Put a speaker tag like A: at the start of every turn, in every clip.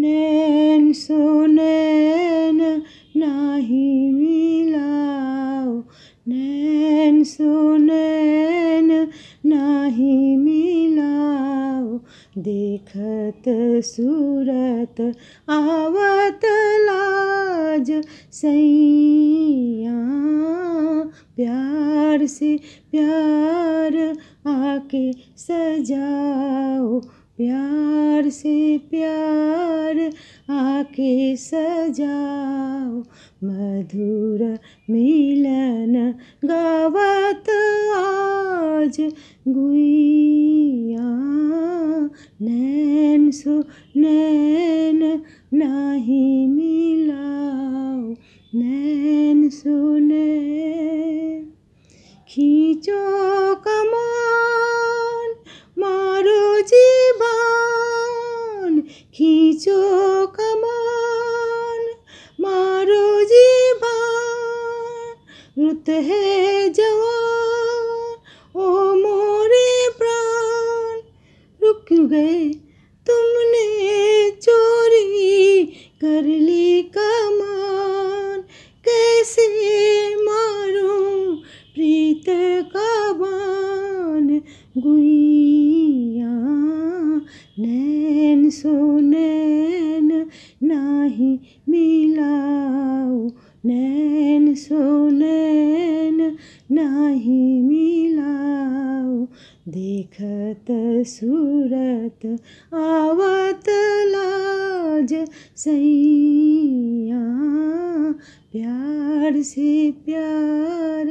A: नैन सुनैन नाही मिलाओ नैन सुनैन नाही मिलाओ देखत सूरत आवत लाज सैया प्यार से प्यार आके सजाओ प्यार से प्यार आके सजाओ मधुर मिलन गावत आज गुइया नैन सो नैन नाही रुत है जवान ओ मोरे प्राण रुक गए तुमने चोरी कर ली कमान कैसे मारूं प्रीत का बान गुइया नैन सो नैन नाही मिलाऊ सुनैन नाही मिलाओ देखत सूरत आवत लाज सैया प्यार से प्यार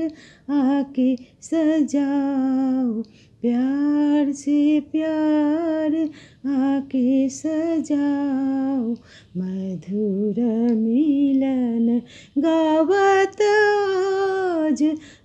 A: आके सजाओ प्यार से प्यार आके सजाओ मधुर में गावत आज